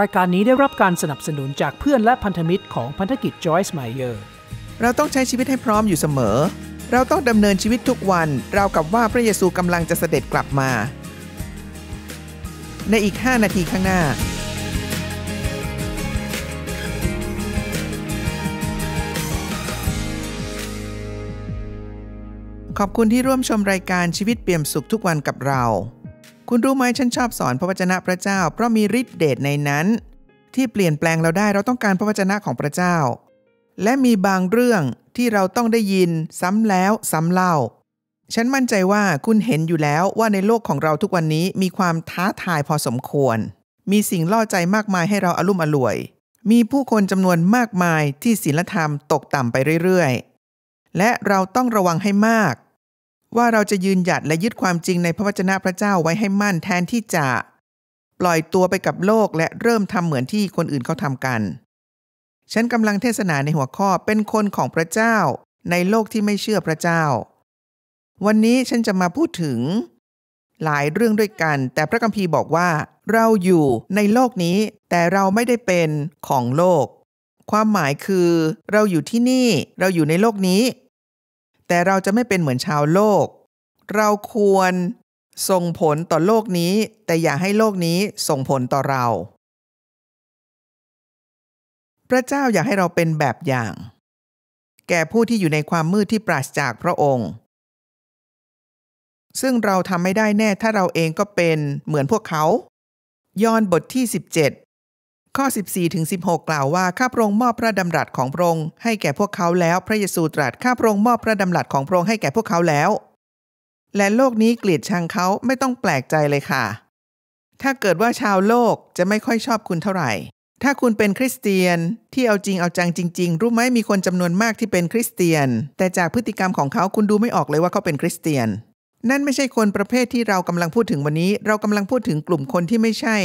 รายการนี้ได้รับการสนับสนุนจากเพื่อนและพันธมิตรของพันธกิจจอยส์ไมเออร์ เราต้องใช้ชีวิตให้พร้อมอยู่เสมอ เราต้องดำเนินชีวิตทุกวัน เรากับว่าพระเยซูกำลังจะเสด็จกลับมา ในอีก 5 นาทีข้างหน้า ขอบคุณที่ร่วมชมรายการชีวิตเปี่ยมสุขทุกวันกับเราคุณรู้ไหมฉันชอบสอนพระวจนะพระเจ้าเพราะมีฤทธิเดชในนั้น ที่เปลี่ยนแปลงเราได้เราต้องการพระวจนะของพระเจ้า และมีบางเรื่องที่เราต้องได้ยินซ้ำแล้วซ้ำเล่า ฉันมั่นใจว่าคุณเห็นอยู่แล้วว่าในโลกของเราทุกวันนี้มีความท้าทายพอสมควร มีสิ่งล่อใจมากมายให้เราอารุ่มอล่วย มีผู้คนจำนวนมากมายที่ศีลธรรมตกต่ำไปเรื่อยๆ และเราต้องระวังให้มากว่าเราจะยืนหยัดและยึดความจริงในพระวจนะพระเจ้าไว้ให้มั่นแทนที่จะ ปล่อยตัวไปกับโลกและเริ่มทำเหมือนที่คนอื่นเขาทำกัน ฉันกำลังเทศนาในหัวข้อเป็นคนของพระเจ้า ในโลกที่ไม่เชื่อพระเจ้า วันนี้ฉันจะมาพูดถึง หลายเรื่องด้วยกัน แต่พระคัมภีร์บอกว่า เราอยู่ในโลกนี้ แต่เราไม่ได้เป็นของโลก ความหมายคือ เราอยู่ที่นี่เราอยู่ในโลกนี้แต่เราจะไม่เป็นเหมือนชาวโลก เราควรส่งผลต่อโลกนี้ แต่อย่าให้โลกนี้ส่งผลต่อเรา พระเจ้าอยากให้เราเป็นแบบอย่าง แก่ผู้ที่อยู่ในความมืดที่ปราศจากพระองค์ ซึ่งเราทำไม่ได้แน่ถ้าเราเองก็เป็นเหมือนพวกเขา ยอนบทที่ 17ข้อ14ถึง16 กล่าวว่าข้าพระองค์มอบพระดำรัสของพระองค์ให้แก่พวกเขาแล้วพระเยซูตรัสข้าพระองค์มอบพระดำรัสของพระองค์ให้แก่พวกเขาแล้ว และโลกนี้เกลียดชังเขาไม่ต้องแปลกใจเลยค่ะ ถ้าเกิดว่าชาวโลกจะไม่ค่อยชอบคุณเท่าไหร่ ถ้าคุณเป็นคริสเตียน ที่เอาจริงเอาจังจริง ๆ รู้ไหมมีคนจำนวนมากที่เป็นคริสเตียน แต่จากพฤติกรรมของเขาคุณดูไม่ออกเลยว่าเขาเป็นคริสเตียน นั่นไม่ใช่คนประเภทที่เรากำลังพูดถึงวันนี้ เรากำลังพูดถึงกลุ่มคนที่ไม่ใช่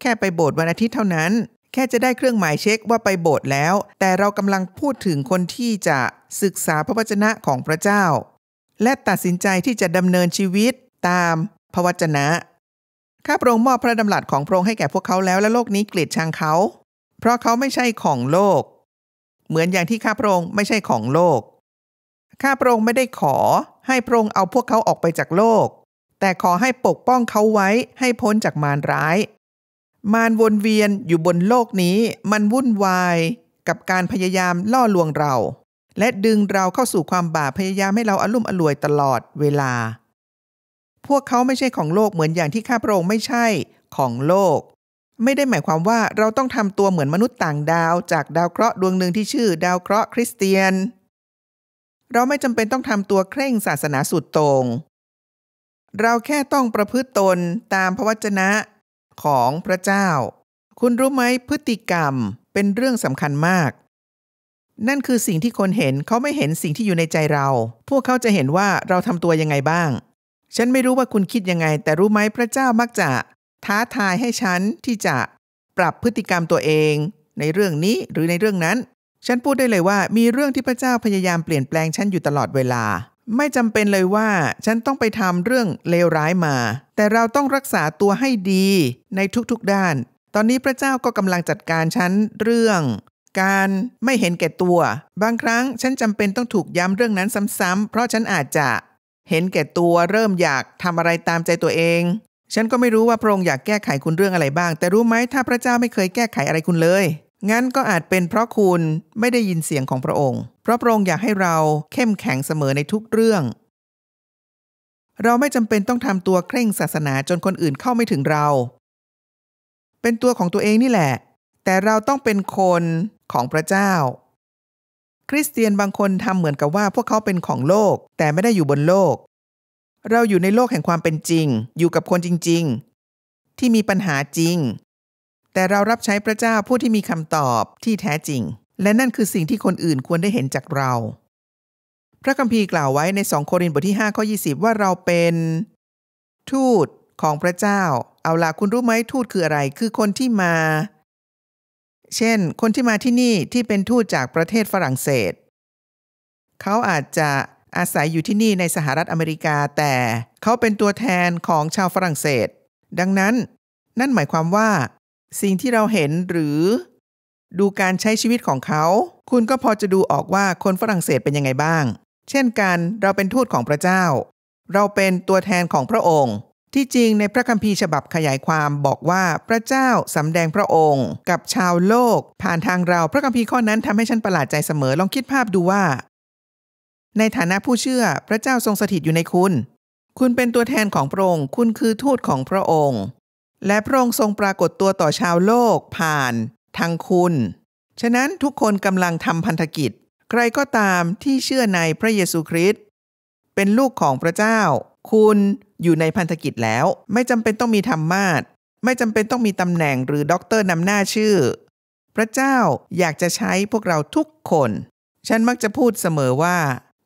แค่ไปโบสถ์วันอาทิตย์เท่านั้นแค่จะได้เครื่องหมายเช็คว่าไปโบสถ์แล้ว แต่เรากำลังพูดถึงคนที่จะศึกษาพระวจนะของพระเจ้า และตัดสินใจที่จะดำเนินชีวิตตามพระวจนะ ข้าพระองค์มอบพระดำรัสของพระองค์ให้แก่พวกเขาแล้วและโลกนี้เกลียดชังเขา เพราะเขาไม่ใช่ของโลก เหมือนอย่างที่ข้าพระองค์ไม่ใช่ของโลก ข้าพระองค์ไม่ได้ขอ ให้พระองค์เอาพวกเขาออกไปจากโลก แต่ขอให้ปกป้องเขาไว้ให้พ้นจากมารร้ายมารวนเวียนอยู่บนโลกนี้มันวุ่นวายกับการพยายามล่อลวงเรา และดึงเราเข้าสู่ความบาปพยายามให้เราอามุ่มอลวยตลอดเวลา พวกเขาไม่ใช่ของโลกเหมือนอย่างที่ข้าพระองค์ไม่ใช่ของโลก ไม่ได้หมายความว่าเราต้องทำตัวเหมือนมนุษย์ต่างดาวจากดาวเคราะห์ดวงหนึ่งที่ชื่อดาวเคราะห์คริสเตียน เราไม่จำเป็นต้องทำตัวเคร่งศาสนาสุดตรงเราแค่ต้องประพฤติตนตามพระวจนะของพระเจ้า คุณรู้ไหมพฤติกรรมเป็นเรื่องสำคัญมาก นั่นคือสิ่งที่คนเห็นเขาไม่เห็นสิ่งที่อยู่ในใจเรา พวกเขาจะเห็นว่าเราทำตัวยังไงบ้าง ฉันไม่รู้ว่าคุณคิดยังไง แต่รู้ไหมพระเจ้ามักจะ ท้าทายให้ฉันที่จะปรับพฤติกรรมตัวเอง ในเรื่องนี้หรือในเรื่องนั้น ฉันพูดได้เลยว่ามีเรื่องที่พระเจ้าพยายามเปลี่ยนแปลงฉันอยู่ตลอดเวลาไม่จำเป็นเลยว่าฉันต้องไปทำเรื่องเลวร้ายมา แต่เราต้องรักษาตัวให้ดีในทุกๆด้าน ตอนนี้พระเจ้าก็กำลังจัดการฉันเรื่อง การไม่เห็นแก่ตัว บางครั้งฉันจำเป็นต้องถูกย้ำเรื่องนั้นซ้ำๆเพราะฉันอาจจะ เห็นแก่ตัวเริ่มอยากทำอะไรตามใจตัวเอง ฉันก็ไม่รู้ว่าพระองค์อยากแก้ไขคุณเรื่องอะไรบ้าง แต่รู้ไหมถ้าพระเจ้าไม่เคยแก้ไขอะไรคุณเลยงั้นก็อาจเป็นเพราะคุณไม่ได้ยินเสียงของพระองค์ เพราะพระองค์ อยากให้เราเข้มแข็งเสมอในทุกเรื่อง เราไม่จำเป็นต้องทำตัวเคร่งศาสนาจนคนอื่นเข้าไม่ถึงเรา เป็นตัวของตัวเองนี่แหละ แต่เราต้องเป็นคนของพระเจ้า คริสเตียนบางคนทำเหมือนกับว่าพวกเขาเป็นของโลก แต่ไม่ได้อยู่บนโลก เราอยู่ในโลกแห่งความเป็นจริง อยู่กับคนจริงๆ ที่มีปัญหาจริงแต่เรารับใช้พระเจ้าผู้ที่มีคำตอบที่แท้จริง และนั่นคือสิ่งที่คนอื่นควรได้เห็นจากเรา พระคัมภีร์กล่าวไว้ในสองโครินธ์บทที่5ข้อ20 ว่าเราเป็น ทูตของพระเจ้า เอาล่ะคุณรู้ไหมทูตคืออะไรคือคนที่มา เช่น คนที่มาที่นี่ที่เป็นทูตจากประเทศฝรั่งเศสเขาอาจจะอาศัยอยู่ที่นี่ในสหรัฐอเมริกาแต่เขาเป็นตัวแทนของชาวฝรั่งเศส ดังนั้น นั่นหมายความว่าสิ่งที่เราเห็นหรือดูการใช้ชีวิตของเขา คุณก็พอจะดูออกว่าคนฝรั่งเศสเป็นยังไงบ้าง เช่นกัน เราเป็นทูตของพระเจ้า เราเป็นตัวแทนของพระองค์ ที่จริงในพระคัมภีร์ฉบับขยายความบอกว่าพระเจ้าสำแดงพระองค์ กับชาวโลกผ่านทางเรา พระคัมภีร์ข้อนั้นทำให้ฉันประหลาดใจเสมอ ลองคิดภาพดูว่า ในฐานะผู้เชื่อพระเจ้าทรงสถิตอยู่ในคุณ คุณเป็นตัวแทนของพระองค์ คุณคือทูตของพระองค์และพระองค์ทรงปรากฏตัวต่อชาวโลกผ่าน ทางคุณ ฉะนั้นทุกคนกำลังทำพันธกิจ ใครก็ตามที่เชื่อในพระเยซูคริสต์ เป็นลูกของพระเจ้า คุณอยู่ในพันธกิจแล้ว ไม่จำเป็นต้องมีธรรมาทไม่จำเป็นต้องมีตำแหน่งหรือด็อกเตอร์นำหน้าชื่อ พระเจ้าอยากจะใช้พวกเราทุกคน ฉันมักจะพูดเสมอว่า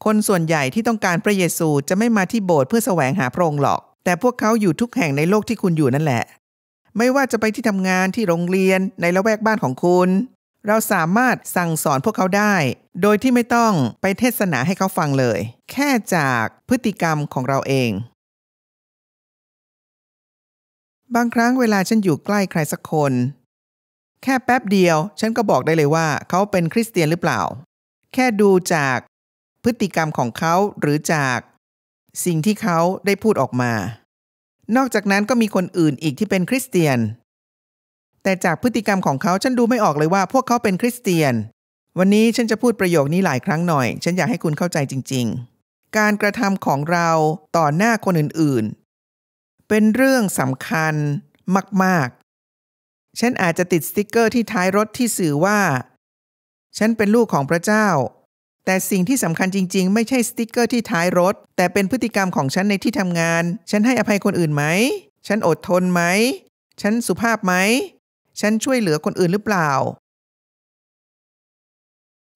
คนส่วนใหญ่ที่ต้องการพระเยซูจะไม่มาที่โบสถ์เพื่อแสวงหาพระองค์หรอก แต่พวกเขาอยู่ทุกแห่งในโลกที่คุณอยู่นั่นแหละไม่ว่าจะไปที่ทำงานที่โรงเรียนในละแวกบ้านของคุณ เราสามารถสั่งสอนพวกเขาได้ โดยที่ไม่ต้องไปเทศนาให้เขาฟังเลย แค่จากพฤติกรรมของเราเอง บางครั้งเวลาฉันอยู่ใกล้ใครสักคน แค่แป๊บเดียวฉันก็บอกได้เลยว่า เขาเป็นคริสเตียนหรือเปล่า แค่ดูจากพฤติกรรมของเขาหรือจากสิ่งที่เขาได้พูดออกมานอกจากนั้นก็มีคนอื่นอีกที่เป็นคริสเตียน แต่จากพฤติกรรมของเขาฉันดูไม่ออกเลยว่าพวกเขาเป็นคริสเตียน วันนี้ฉันจะพูดประโยคนี้หลายครั้งหน่อย ฉันอยากให้คุณเข้าใจจริง ๆ การกระทำของเราต่อหน้าคนอื่นๆ เป็นเรื่องสำคัญมาก ๆ ฉันอาจจะติดสติกเกอร์ที่ท้ายรถที่สื่อว่า ฉันเป็นลูกของพระเจ้าแต่สิ่งที่สำคัญจริงๆไม่ใช่สติกเกอร์ที่ท้ายรถ แต่เป็นพฤติกรรมของฉันในที่ทำงาน ฉันให้อภัยคนอื่นไหม ฉันอดทนไหม ฉันสุภาพไหม ฉันช่วยเหลือคนอื่นหรือเปล่า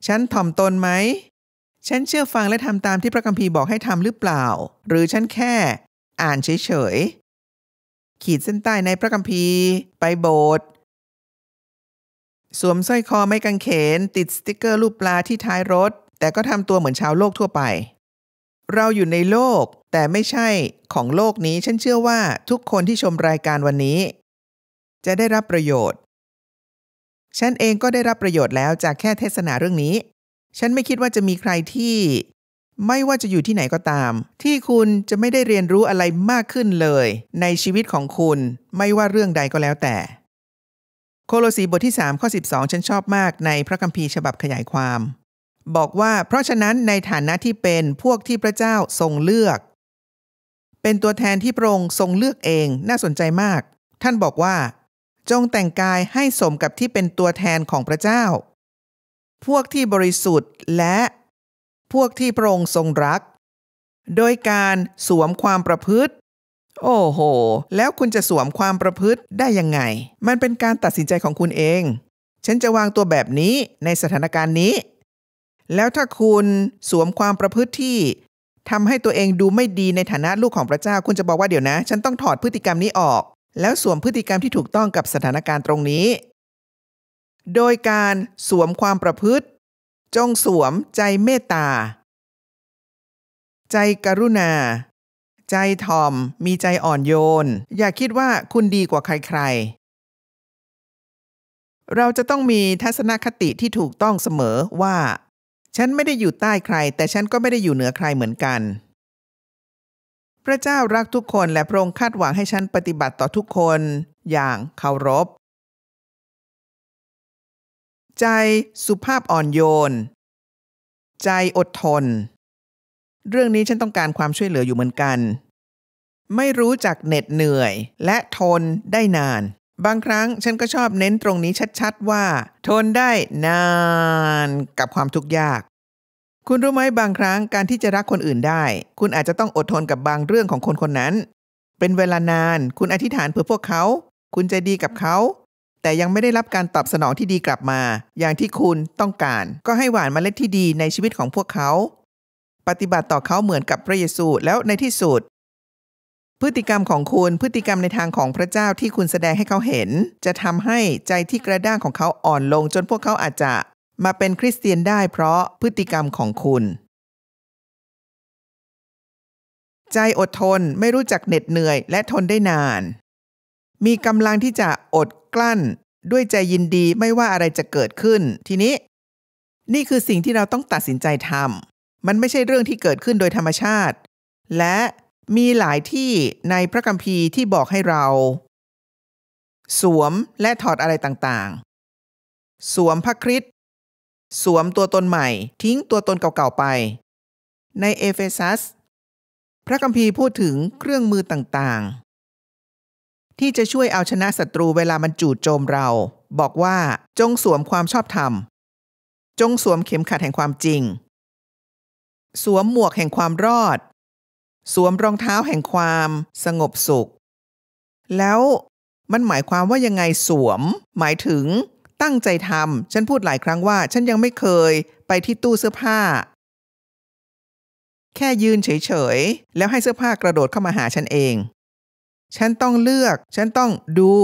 ฉันถ่อมตนไหม ฉันเชื่อฟังและทำตามที่พระคัมภีร์บอกให้ทำหรือเปล่า หรือฉันแค่อ่านเฉยๆขีดเส้นใต้ในพระคัมภีร์ ไปโบสถ์สวมสร้อยคอไม่กางเขนติดสติกเกอร์รูปปลาที่ท้ายรถแต่ก็ทำตัวเหมือนชาวโลกทั่วไป เราอยู่ในโลกแต่ไม่ใช่ของโลกนี้ ฉันเชื่อว่าทุกคนที่ชมรายการวันนี้ จะได้รับประโยชน์ ฉันเองก็ได้รับประโยชน์แล้วจากแค่เทศนาเรื่องนี้ ฉันไม่คิดว่าจะมีใครที่ ไม่ว่าจะอยู่ที่ไหนก็ตาม ที่คุณจะไม่ได้เรียนรู้อะไรมากขึ้นเลย ในชีวิตของคุณ ไม่ว่าเรื่องใดก็แล้วแต่ โคโลสีบทที่3ข้อ12ฉันชอบมากในพระคัมภีร์ฉบับขยายความบอกว่าเพราะฉะนั้นในฐานะที่เป็นพวกที่พระเจ้าทรงเลือก เป็นตัวแทนที่พระองค์ทรงเลือกเองน่าสนใจมาก ท่านบอกว่า จงแต่งกายให้สมกับที่เป็นตัวแทนของพระเจ้า พวกที่บริสุทธิ์และ พวกที่พระองค์ทรงรัก โดยการสวมความประพฤติ โอ้โหแล้วคุณจะสวมความประพฤติได้ยังไง มันเป็นการตัดสินใจของคุณเอง ฉันจะวางตัวแบบนี้ในสถานการณ์นี้แล้วถ้าคุณสวมความประพฤติที่ทำให้ตัวเองดูไม่ดีในฐานะลูกของพระเจ้าคุณจะบอกว่าเดี๋ยวนะ ฉันต้องถอดพฤติกรรมนี้ออก แล้วสวมพฤติกรรมที่ถูกต้องกับสถานการณ์ตรงนี้ โดยการสวมความประพฤติ จงสวมใจเมตตาใจกรุณา ใจทอมมีใจอ่อนโยน อย่าคิดว่าคุณดีกว่าใครๆ เราจะต้องมีทัศนคติที่ถูกต้องเสมอว่าฉันไม่ได้อยู่ใต้ใครแต่ฉันก็ไม่ได้อยู่เหนือใครเหมือนกัน พระเจ้ารักทุกคนและพระองค์คาดหวังให้ฉันปฏิบัติต่อทุกคนอย่างเคารพใจสุภาพอ่อนโยนใจอดทน เรื่องนี้ฉันต้องการความช่วยเหลืออยู่เหมือนกัน ไม่รู้จักเหน็ดเหนื่อยและทนได้นานบางครั้ง ฉันก็ชอบเน้นตรงนี้ชัดๆว่าทนได้นานกับความทุกข์ยาก คุณรู้ไหมบางครั้งการที่จะรักคนอื่นได้ คุณอาจจะต้องอดทนกับบางเรื่องของคนคนนั้น เป็นเวลานานคุณอธิษฐานเพื่อพวกเขา คุณใจดีกับเขา แต่ยังไม่ได้รับการตอบสนองที่ดีกลับมา อย่างที่คุณต้องการก็ให้หวานมเมล็ดที่ดีในชีวิตของพวกเขา ปฏิบัติต่อเขาเหมือนกับพระเยซูแล้วในที่สุดพฤติกรรมของคุณ พฤติกรรมในทางของพระเจ้าที่คุณแสดงให้เขาเห็น จะทำให้ใจที่กระด้างของเขาอ่อนลงจนพวกเขาอาจจะมาเป็นคริสเตียนได้เพราะพฤติกรรมของคุณ ใจอดทนไม่รู้จักเหน็ดเหนื่อยและทนได้นาน มีกำลังที่จะอดกลั้น ด้วยใจยินดีไม่ว่าอะไรจะเกิดขึ้น ทีนี้ นี่คือสิ่งที่เราต้องตัดสินใจทำมันไม่ใช่เรื่องที่เกิดขึ้นโดยธรรมชาติ และมีหลายที่ในพระคัมภีร์ที่บอกให้เรา สวมและถอดอะไรต่างๆ สวมพระคริสต์ สวมตัวตนใหม่ทิ้งตัวตนเก่า ๆ ไป ในเอเฟซัส พระคัมภีร์พูดถึงเครื่องมือต่างๆ ที่จะช่วยเอาชนะศัตรูเวลามันจู่โจมเรา บอกว่าจงสวมความชอบธรรม จงสวมเข็มขัดแห่งความจริง สวมหมวกแห่งความรอดสวมรองเท้าแห่งความสงบสุข แล้วมันหมายความว่ายังไงสวม หมายถึงตั้งใจทำฉันพูดหลายครั้งว่าฉันยังไม่เคยไปที่ตู้เสื้อผ้า แค่ยืนเฉยๆแล้วให้เสื้อผ้ากระโดดเข้ามาหาฉันเอง ฉันต้องเลือกฉันต้องดู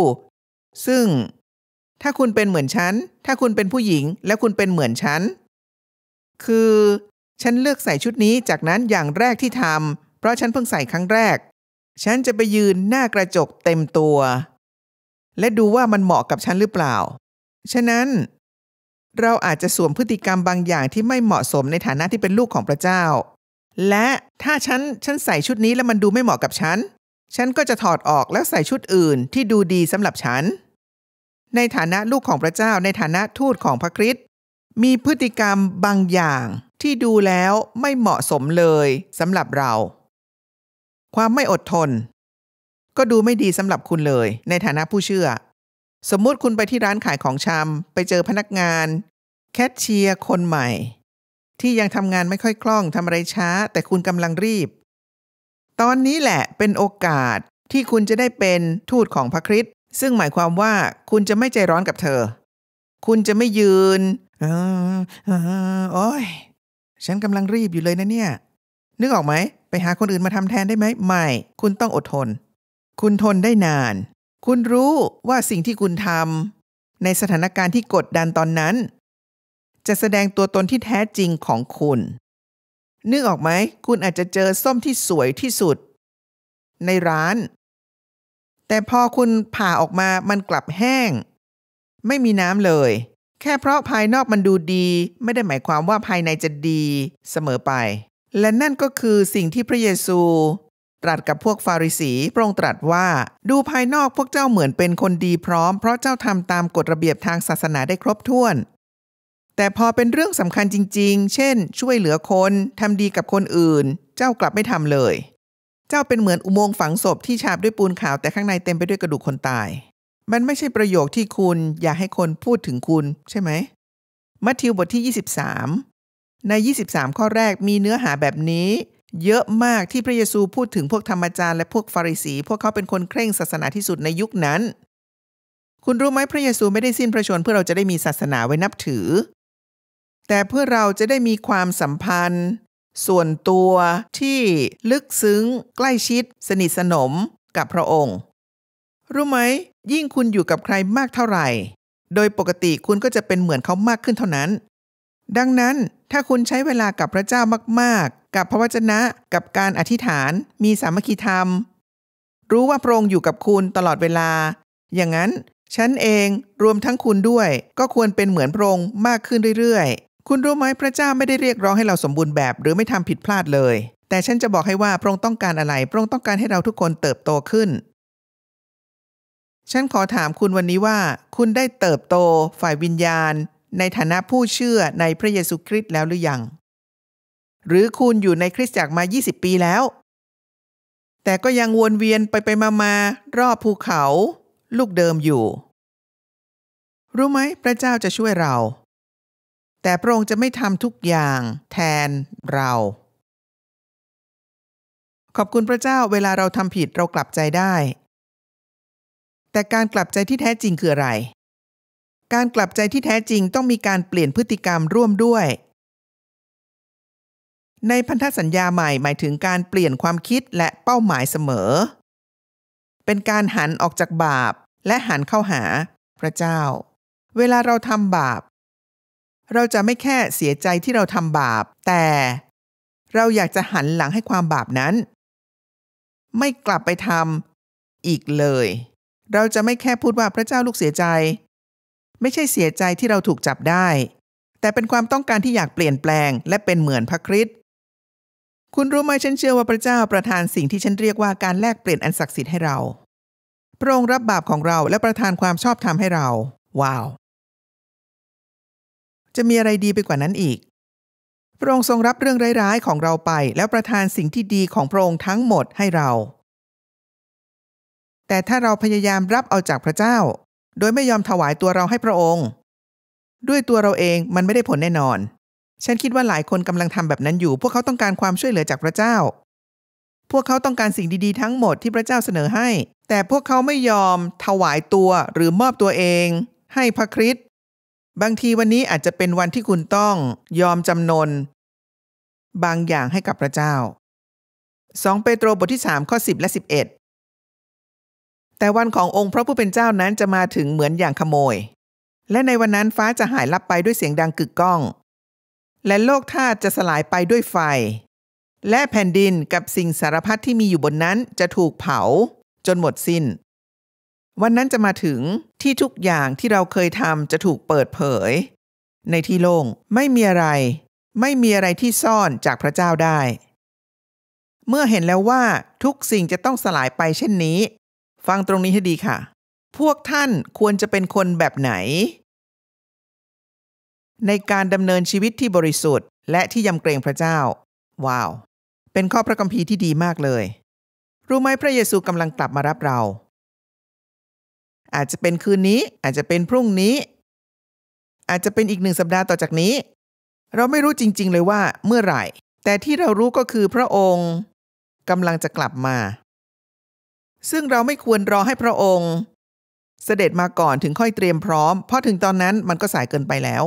ซึ่ง ถ้าคุณเป็นเหมือนฉันถ้าคุณเป็นผู้หญิงและคุณเป็นเหมือนฉันคือ ฉันเลือกใส่ชุดนี้จากนั้นอย่างแรกที่ทำเพราะฉันเพิ่งใส่ครั้งแรก ฉันจะไปยืนหน้ากระจกเต็มตัว และดูว่ามันเหมาะกับฉันหรือเปล่า ฉะนั้น เราอาจจะสวมพฤติกรรมบางอย่างที่ไม่เหมาะสมในฐานะที่เป็นลูกของพระเจ้า และถ้าฉัน ฉันใส่ชุดนี้แล้วมันดูไม่เหมาะกับฉัน ฉันก็จะถอดออกแล้วใส่ชุดอื่นที่ดูดีสำหรับฉัน ในฐานะลูกของพระเจ้า ในฐานะทูตของพระคริสต์มีพฤติกรรมบางอย่างที่ดูแล้วไม่เหมาะสมเลยสำหรับเราความไม่อดทน ก็ดูไม่ดีสำหรับคุณเลย ในฐานะผู้เชื่อ สมมุติคุณไปที่ร้านขายของชำไปเจอพนักงาน แคชเชียร์คนใหม่ ที่ยังทำงานไม่ค่อยคล่องทำอะไรช้า แต่คุณกำลังรีบ ตอนนี้แหละเป็นโอกาสที่คุณจะได้เป็นทูตของพระคริสต์ซึ่งหมายความว่าคุณจะไม่ใจร้อนกับเธอ คุณจะไม่ยืนออออโอ้ยฉันกำลังรีบอยู่เลยนะเนี่ยนึกออกไหมไปหาคนอื่นมาทำแทนได้ไหม ไม่ คุณต้องอดทน คุณทนได้นาน คุณรู้ว่าสิ่งที่คุณทำในสถานการณ์ที่กดดันตอนนั้น จะแสดงตัวตนที่แท้จริงของคุณ นึกออกไหม คุณอาจจะเจอส้มที่สวยที่สุด ในร้าน แต่พอคุณผ่าออกมา มันกลับแห้ง ไม่มีน้ำเลย แค่เพราะภายนอกมันดูดี ไม่ได้หมายความว่าภายในจะดีเสมอไปและนั่นก็คือสิ่งที่พระเยซู ตรัสกับพวกฟาริสีพระองค์ตรัสว่าดูภายนอกพวกเจ้าเหมือนเป็นคนดีพร้อมเพราะเจ้าทำตามกฎระเบียบทางศาสนาได้ครบถ้วน แต่พอเป็นเรื่องสำคัญจริงๆ เช่น ช่วยเหลือคนทำดีกับคนอื่น เจ้ากลับไม่ทำเลย เจ้าเป็นเหมือนอุโมงค์ฝังศพที่ฉาบด้วยปูนขาวแต่ข้างในเต็มไปด้วยกระดูกคนตาย มันไม่ใช่ประโยคที่คุณอยากให้คนพูดถึงคุณ ใช่ไหมมัทธิวบทที่ 23ใน 23 ข้อแรก มีเนื้อหาแบบนี้ เยอะมากที่พระเยซูพูดถึงพวกธรรมจารย์และพวกฟาริสี พวกเขาเป็นคนเคร่งศาสนาที่สุดในยุคนั้น คุณรู้ไหมพระเยซูไม่ได้สิ้นพระชนเพื่อเราจะได้มีศาสนาไว้นับถือ แต่เพื่อเราจะได้มีความสัมพันธ์ ส่วนตัวที่ ลึกซึ้งใกล้ชิด สนิทสนม กับพระองค์ รู้ไหม ยิ่งคุณอยู่กับใครมากเท่าไหร่ โดยปกติคุณก็จะเป็นเหมือนเขามากขึ้นเท่านั้นดังนั้นถ้าคุณใช้เวลากับพระเจ้ามากๆ กับพระวจนะ กับการอธิษฐาน มีสามัคคีธรรม รู้ว่าพระองค์อยู่กับคุณตลอดเวลา อย่างนั้นฉันเองรวมทั้งคุณด้วยก็ควรเป็นเหมือนพระองค์มากขึ้นเรื่อยๆ คุณรู้ไหม พระเจ้าไม่ได้เรียกร้องให้เราสมบูรณ์แบบหรือไม่ทำผิดพลาดเลย แต่ฉันจะบอกให้ว่าพระองค์ต้องการอะไร พระองค์ต้องการให้เราทุกคนเติบโตขึ้น ฉันขอถามคุณวันนี้ว่าคุณได้เติบโตฝ่ายวิญญาณในฐานะผู้เชื่อในพระเยซูคริสต์แล้วหรือยัง หรือคุณอยู่ในคริสตจักรมา 20 ปีแล้ว แต่ก็ยังวนเวียนไปไปมามา รอบภูเขา ลูกเดิมอยู่ รู้ไหมพระเจ้าจะช่วยเรา แต่พระองค์จะไม่ทำทุกอย่างแทนเรา ขอบคุณพระเจ้าเวลาเราทำผิดเรากลับใจได้ แต่การกลับใจที่แท้จริงคืออะไรการกลับใจที่แท้จริงต้องมีการเปลี่ยนพฤติกรรมร่วมด้วย ในพันธสัญญาใหม่หมายถึงการเปลี่ยนความคิดและเป้าหมายเสมอ เป็นการหันออกจากบาปและหันเข้าหา พระเจ้า เวลาเราทำบาป เราจะไม่แค่เสียใจที่เราทำบาป แต่เราอยากจะหันหลังให้ความบาปนั้น ไม่กลับไปทำอีกเลย เราจะไม่แค่พูดว่าพระเจ้าลูกเสียใจไม่ใช่เสียใจที่เราถูกจับได้ แต่เป็นความต้องการที่อยากเปลี่ยนแปลงและเป็นเหมือนพระคริสต์ คุณรู้ไหมฉันเชื่อว่าพระเจ้าประทานสิ่งที่ฉันเรียกว่า การแลกเปลี่ยนอันศักดิ์สิทธิ์ให้เราพระองค์รับบาปของเราและประทานความชอบธรรมให้เรา ว้าว จะมีอะไรดีไปกว่านั้นอีกพระองค์ทรงรับเรื่องร้ายๆของเราไป แล้วประทานสิ่งที่ดีของพระองค์ทั้งหมดให้เรา แต่ถ้าเราพยายามรับเอาจากพระเจ้าโดยไม่ยอมถวายตัวเราให้พระองค์ ด้วยตัวเราเองมันไม่ได้ผลแน่นอน ฉันคิดว่าหลายคนกำลังทำแบบนั้นอยู่ พวกเขาต้องการความช่วยเหลือจากพระเจ้า พวกเขาต้องการสิ่งดีๆทั้งหมดที่พระเจ้าเสนอให้ แต่พวกเขาไม่ยอมถวายตัวหรือมอบตัวเอง ให้พระคริสต์ บางทีวันนี้อาจจะเป็นวันที่คุณต้องยอมจำนน บางอย่างให้กับพระเจ้า 2 เปโตรบทที่ 3 ข้อ 10 และ 11แต่วันขององค์พระผู้เป็นเจ้านั้นจะมาถึงเหมือนอย่างขโมย และในวันนั้นฟ้าจะหายลับไปด้วยเสียงดังกึกก้อง และโลกธาตุจะสลายไปด้วยไฟ และแผ่นดินกับสิ่งสารพัดที่มีอยู่บนนั้นจะถูกเผา จนหมดสิน้น วันนั้นจะมาถึงที่ทุกอย่างที่เราเคยทำจะถูกเปิดเผย ในที่โล่งไม่มีอะไร ไม่มีอะไรที่ซ่อนจากพระเจ้าได้ เมื่อเห็นแล้วว่าทุกสิ่งจะต้องสลายไปเช่นนี้ฟังตรงนี้ให้ดีค่ะ พวกท่านควรจะเป็นคนแบบไหน ในการดำเนินชีวิตที่บริสุทธิ์และที่ยำเกรงพระเจ้า ว้าว เป็นข้อพระคัมภีร์ที่ดีมากเลย รู้ไหมพระเยซูกำลังกลับมารับเรา อาจจะเป็นคืนนี้ อาจจะเป็นพรุ่งนี้ อาจจะเป็นอีกหนึ่งสัปดาห์ต่อจากนี้ เราไม่รู้จริงๆ เลยว่าเมื่อไหร่ แต่ที่เรารู้ก็คือพระองค์กำลังจะกลับมาซึ่งเราไม่ควรรอให้พระองค์ เสด็จมาก่อนถึงค่อยเตรียมพร้อม เพราะถึงตอนนั้นมันก็สายเกินไปแล้ว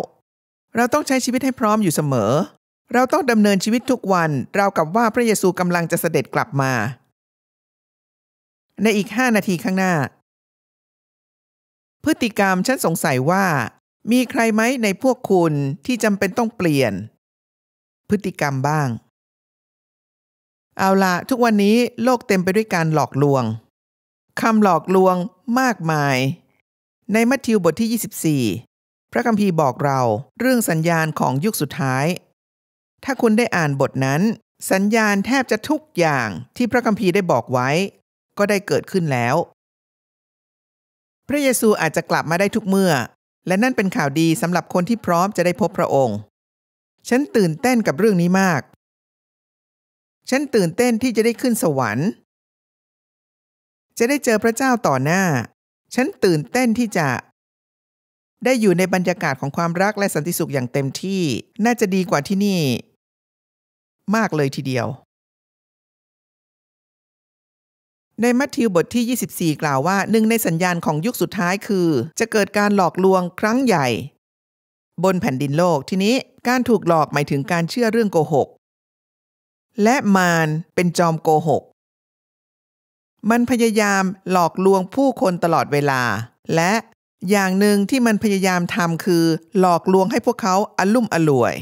เราต้องใช้ชีวิตให้พร้อมอยู่เสมอ เราต้องดำเนินชีวิตทุกวัน เรากับว่าพระเยซูกำลังจะเสด็จกลับมา ในอีกห้านาทีข้างหน้า พฤติกรรมฉันสงสัยว่า มีใครไหมในพวกคุณที่จำเป็นต้องเปลี่ยน พฤติกรรมบ้าง เอาละทุกวันนี้โลกเต็มไปด้วยการหลอกลวงคำหลอกลวงมากมาย ในมัทธิวบทที่24 พระคัมภีร์บอกเราเรื่องสัญญาณของยุคสุดท้าย ถ้าคุณได้อ่านบทนั้น สัญญาณแทบจะทุกอย่างที่พระคัมภีร์ได้บอกไว้ ก็ได้เกิดขึ้นแล้ว พระเยซูอาจจะกลับมาได้ทุกเมื่อ และนั่นเป็นข่าวดีสำหรับคนที่พร้อมจะได้พบพระองค์ ฉันตื่นเต้นกับเรื่องนี้มาก ฉันตื่นเต้นที่จะได้ขึ้นสวรรค์จะได้เจอพระเจ้าต่อหน้า ฉันตื่นเต้นที่จะ ได้อยู่ในบรรยากาศของความรักและสันติสุขอย่างเต็มที่ น่าจะดีกว่าที่นี่ มากเลยทีเดียว ในมัทธิวบทที่ 24 กล่าวว่าหนึ่งในสัญญาณของยุคสุดท้ายคือ จะเกิดการหลอกลวงครั้งใหญ่ บนแผ่นดินโลก ทีนี้การถูกหลอกหมายถึงการเชื่อเรื่องโกหก และมารเป็นจอมโกหกมันพยายามหลอกลวงผู้คนตลอดเวลา และอย่างหนึ่งที่มันพยายามทำคือ หลอกลวงให้พวกเขาอารุ่มอล่วย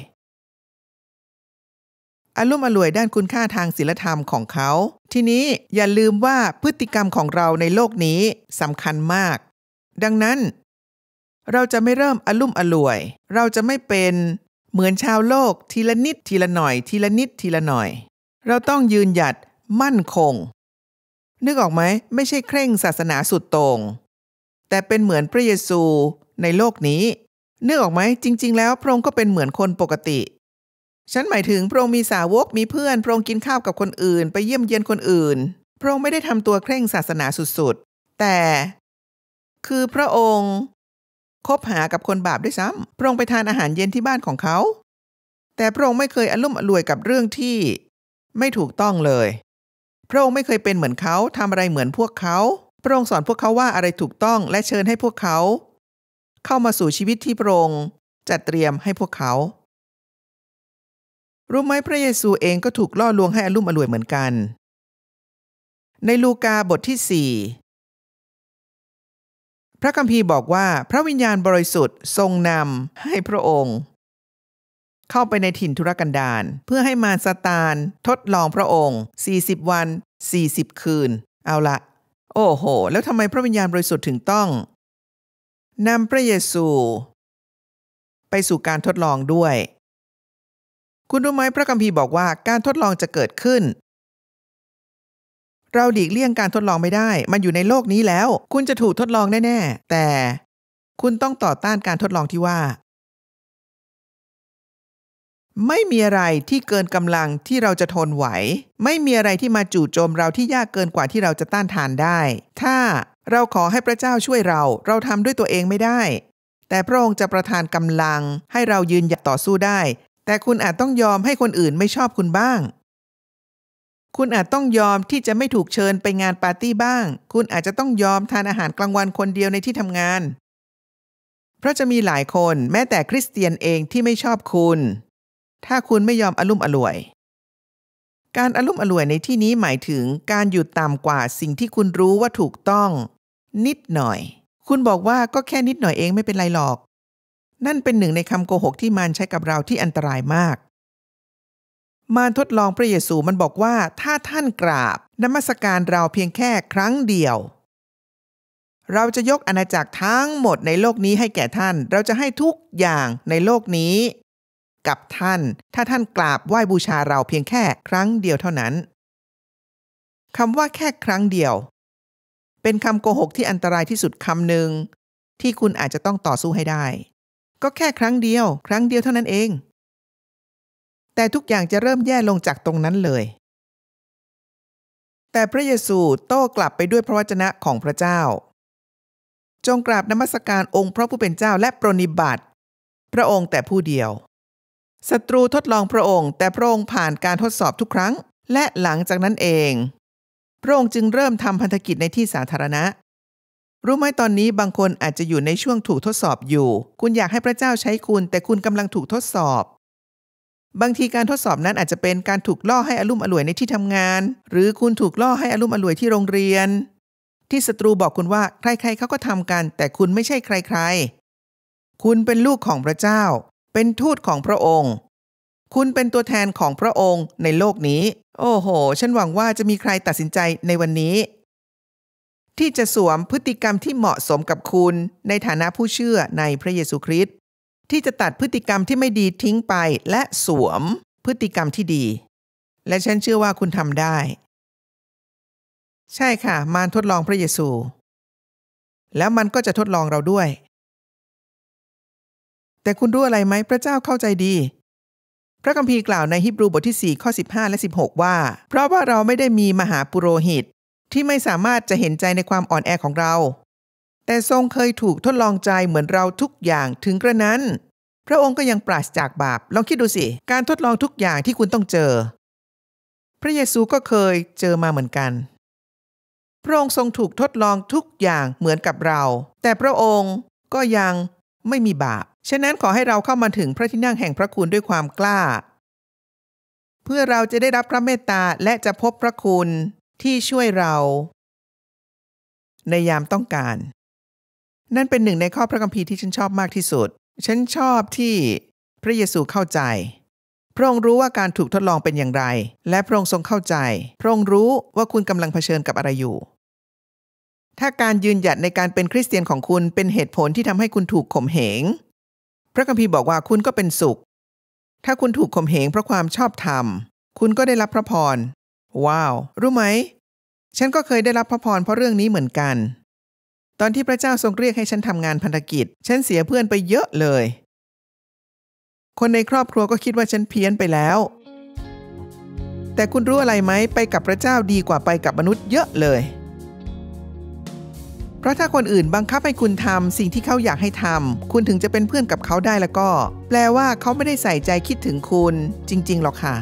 อารุ่มอล่วยด้านคุณค่าทางศิลธรรมของเขา ทีนี้อย่าลืมว่าพฤติกรรมของเราในโลกนี้สำคัญมาก ดังนั้น เราจะไม่เริ่มอารุ่มอล่วย เราจะไม่เป็นเหมือนชาวโลกทีละนิดทีละหน่อย ทีละนิดทีละหน่อย เราต้องยืนหยัดมั่นคงนึกออกไหม ไม่ใช่เคร่งศาสนาสุดโต่งแต่เป็นเหมือนพระเยซูในโลกนี้นึกออกไหมจริงๆแล้วพระองค์ก็เป็นเหมือนคนปกติ ฉันหมายถึงพระองค์มีสาวกมีเพื่อน พระองค์กินข้าวกับคนอื่นไปเยี่ยมเยียนคนอื่น พระองค์ไม่ได้ทำตัวเคร่งศาสนาสุดๆ แต่ คือพระองค์ คบหากับคนบาปด้วยซ้ำพระองค์ไปทานอาหารเย็นที่บ้านของเขา แต่พระองค์ไม่เคยอลุ่มอล่วยกับเรื่องที่ไม่ถูกต้องเลยพระองค์ไม่เคยเป็นเหมือนเขาทำอะไรเหมือนพวกเขาพระองค์สอนพวกเขาว่าอะไรถูกต้องและเชิญให้พวกเขา เข้ามาสู่ชีวิตที่พระองค์ จัดเตรียมให้พวกเขารู้ไหมพระเยซูเองก็ถูกล่อลวงให้อลุ่มอรวยเหมือนกัน ในลูกาบทที่4พระคัมภีร์บอกว่า พระวิญญาณบริสุทธิ์ทรงนำให้พระองค์เข้าไปในถิ่นธุรกันดารเพื่อให้มารซาตานทดลองพระองค์ 40 วัน 40 คืน เอาละ โอ้โห แล้วทำไมพระวิญญาณบริสุทธิ์ถึงต้องนำพระเยซูไปสู่การทดลองด้วย คุณรู้ไหม พระคัมภีร์บอกว่าการทดลองจะเกิดขึ้น เราหลีกเลี่ยงการทดลองไม่ได้ มันอยู่ในโลกนี้แล้ว คุณจะถูกทดลองแน่ๆ แต่คุณต้องต่อต้านการทดลองที่ว่าไม่มีอะไรที่เกินกำลังที่เราจะทนไหว ไม่มีอะไรที่มาจู่โจมเราที่ยากเกินกว่าที่เราจะต้านทานได้ ถ้าเราขอให้พระเจ้าช่วยเรา เราทำด้วยตัวเองไม่ได้ แต่พระองค์จะประทานกำลังให้เรายืนหยัดต่อสู้ได้ แต่คุณอาจต้องยอมให้คนอื่นไม่ชอบคุณบ้าง คุณอาจต้องยอมที่จะไม่ถูกเชิญไปงานปาร์ตี้บ้าง คุณอาจจะต้องยอมทานอาหารกลางวันคนเดียวในที่ทำงาน เพราะจะมีหลายคนแม้แต่คริสเตียนเองที่ไม่ชอบคุณถ้าคุณไม่ยอมอลุ่มอล่วย การอลุ่มอล่วยในที่นี้หมายถึงการอยู่ต่ำกว่าสิ่งที่คุณรู้ว่าถูกต้อง นิดหน่อย คุณบอกว่าก็แค่นิดหน่อยเองไม่เป็นไรหรอก นั่นเป็นหนึ่งในคำโกหกที่มารใช้กับเราที่อันตรายมาก มารทดลองพระเยซูมันบอกว่าถ้าท่านกราบนมัสการเราเพียงแค่ครั้งเดียว เราจะยกอาณาจักรทั้งหมดในโลกนี้ให้แก่ท่าน เราจะให้ทุกอย่างในโลกนี้กับท่านถ้าท่านกราบไหว้บูชาเราเพียงแค่ครั้งเดียวเท่านั้นคำว่าแค่ครั้งเดียว เป็นคำโกหกที่อันตรายที่สุดคำหนึ่งที่คุณอาจจะต้องต่อสู้ให้ได้ ก็แค่ครั้งเดียว ครั้งเดียวเท่านั้นเอง แต่ทุกอย่างจะเริ่มแย่ลงจากตรงนั้นเลย แต่พระเยซูโต้กลับไปด้วยพระวจนะของพระเจ้า จงกราบนมัสการองค์พระผู้เป็นเจ้าและปรนิบัติ พระองค์แต่ผู้เดียวศัตรูทดลองพระองค์ แต่พระองค์ผ่านการทดสอบทุกครั้ง และหลังจากนั้นเองพระองค์จึงเริ่มทำพันธกิจในที่สาธารณะ รู้ไหมตอนนี้บางคนอาจจะอยู่ในช่วงถูกทดสอบอยู่ คุณอยากให้พระเจ้าใช้คุณแต่คุณกำลังถูกทดสอบ บางทีการทดสอบนั้นอาจจะเป็นการถูกล่อให้อลุ่มอล่วยในที่ทำงาน หรือคุณถูกล่อให้อลุ่มอล่วยที่โรงเรียน ที่ศัตรูบอกคุณว่า ใครๆเขาก็ทำกัน แต่คุณไม่ใช่ใครๆคุณเป็นลูกของพระเจ้าเป็นทูตของพระองค์ คุณเป็นตัวแทนของพระองค์ในโลกนี้ โอ้โห ฉันหวังว่าจะมีใครตัดสินใจในวันนี้ ที่จะสวมพฤติกรรมที่เหมาะสมกับคุณ ในฐานะผู้เชื่อในพระเยซูคริสต์ที่จะตัดพฤติกรรมที่ไม่ดีทิ้งไปและสวมพฤติกรรมที่ดี และฉันเชื่อว่าคุณทำได้ ใช่ค่ะ มารทดลองพระเยซู แล้วมันก็จะทดลองเราด้วยแต่คุณรู้อะไรไหม พระเจ้าเข้าใจดี พระคัมภีร์กล่าวในฮิบรูบทที่4ข้อ 15 และ 16 ว่า เพราะว่าเราไม่ได้มีมหาปุโรหิตที่ไม่สามารถจะเห็นใจในความอ่อนแอของเรา แต่ทรงเคยถูกทดลองใจเหมือนเราทุกอย่างถึงกระนั้น พระองค์ก็ยังปราศจากบาปลองคิดดูสิ การทดลองทุกอย่างที่คุณต้องเจอ พระเยซูก็เคยเจอมาเหมือนกัน พระองค์ทรงถูกทดลองทุกอย่างเหมือนกับเรา แต่พระองค์ก็ยังไม่มีบาปฉะนั้นขอให้เราเข้ามาถึงพระที่นั่งแห่งพระคุณด้วยความกล้า เพื่อเราจะได้รับพระเมตตาและจะพบพระคุณที่ช่วยเรา ในยามต้องการ นั่นเป็นหนึ่งในข้อพระคัมภีร์ที่ฉันชอบมากที่สุด ฉันชอบที่พระเยซูเข้าใจ พระองค์รู้ว่าการถูกทดลองเป็นอย่างไร และพระองค์ทรงเข้าใจ พระองค์รู้ว่าคุณกำลังเผชิญกับอะไรอยู่ ถ้าการยืนหยัดในการเป็นคริสเตียนของคุณเป็นเหตุผลที่ทำให้คุณถูกข่มเหงพระคัมภีร์บอกว่าคุณก็เป็นสุข ถ้าคุณถูกข่มเหงเพราะความชอบธรรมคุณก็ได้รับพระพร ว้าว รู้ไหม ฉันก็เคยได้รับพระพรเพราะเรื่องนี้เหมือนกัน ตอนที่พระเจ้าทรงเรียกให้ฉันทำงานพันธกิจฉันเสียเพื่อนไปเยอะเลย คนในครอบครัวก็คิดว่าฉันเพี้ยนไปแล้ว แต่คุณรู้อะไรไหม ไปกับพระเจ้าดีกว่าไปกับมนุษย์เยอะเลยเพราะถ้าคนอื่นบังคับให้คุณทำสิ่งที่เขาอยากให้ทำ คุณถึงจะเป็นเพื่อนกับเขาได้แล้วก็ แปลว่าเขาไม่ได้ใส่ใจคิดถึงคุณ จริง ๆหรอกค่ะ